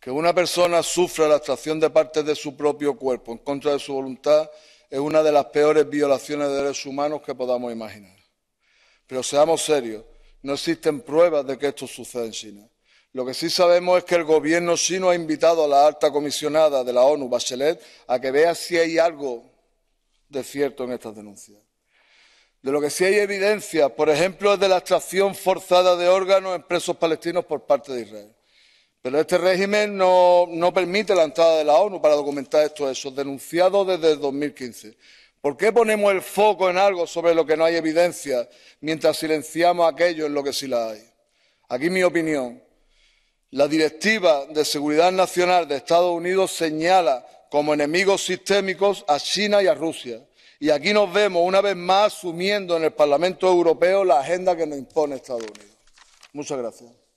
Que una persona sufra la extracción de partes de su propio cuerpo en contra de su voluntad es una de las peores violaciones de derechos humanos que podamos imaginar. Pero seamos serios, no existen pruebas de que esto suceda en China. Lo que sí sabemos es que el gobierno chino ha invitado a la alta comisionada de la ONU, Bachelet, a que vea si hay algo de cierto en estas denuncias. De lo que sí hay evidencia, por ejemplo, es de la extracción forzada de órganos en presos palestinos por parte de Israel. Pero este régimen no, permite la entrada de la ONU para documentar estos hechos, denunciados desde 2015. ¿Por qué ponemos el foco en algo sobre lo que no hay evidencia, mientras silenciamos aquello en lo que sí la hay? Aquí mi opinión. La Directiva de Seguridad Nacional de Estados Unidos señala como enemigos sistémicos a China y a Rusia. Y aquí nos vemos una vez más asumiendo en el Parlamento Europeo la agenda que nos impone Estados Unidos. Muchas gracias.